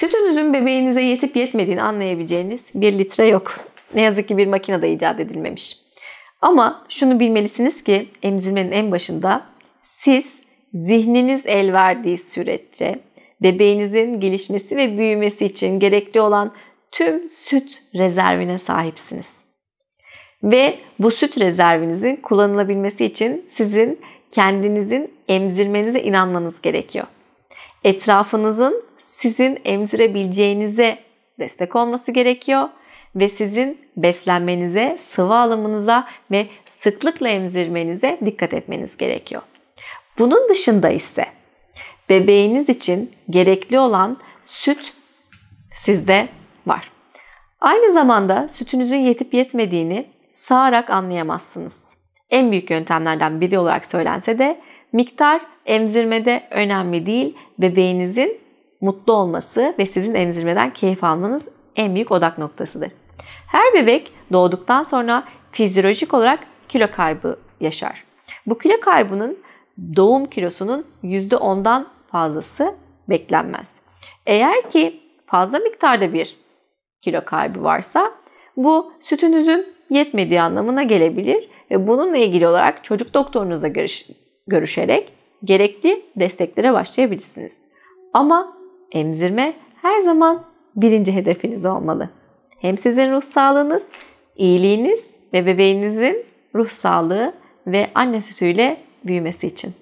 Sütünüzün bebeğinize yetip yetmediğini anlayabileceğiniz bir litre yok. Ne yazık ki bir makinede icat edilmemiş. Ama şunu bilmelisiniz ki emzirmenin en başında siz zihniniz el verdiği süreççe bebeğinizin gelişmesi ve büyümesi için gerekli olan tüm süt rezervine sahipsiniz. Ve bu süt rezervinizin kullanılabilmesi için sizin kendinizin emzirmenize inanmanız gerekiyor. Etrafınızın sizin emzirebileceğinize destek olması gerekiyor ve sizin beslenmenize, sıvı alımınıza ve sıklıkla emzirmenize dikkat etmeniz gerekiyor. Bunun dışında ise bebeğiniz için gerekli olan süt sizde var. Aynı zamanda sütünüzün yetip yetmediğini sağarak anlayamazsınız. En büyük yöntemlerden biri olarak söylense de miktar emzirmede önemli değil, bebeğinizin mutlu olması ve sizin emzirmeden keyif almanız en büyük odak noktasıdır. Her bebek doğduktan sonra fizyolojik olarak kilo kaybı yaşar. Bu kilo kaybının doğum kilosunun %10'dan fazlası beklenmez. Eğer ki fazla miktarda bir kilo kaybı varsa bu sütünüzün yetmediği anlamına gelebilir ve bununla ilgili olarak çocuk doktorunuzla görüş, görüşerek gerekli desteklere başlayabilirsiniz. Ama emzirme her zaman birinci hedefiniz olmalı. Hem sizin ruh sağlığınız, iyiliğiniz ve bebeğinizin ruh sağlığı ve anne sütüyle büyümesi için.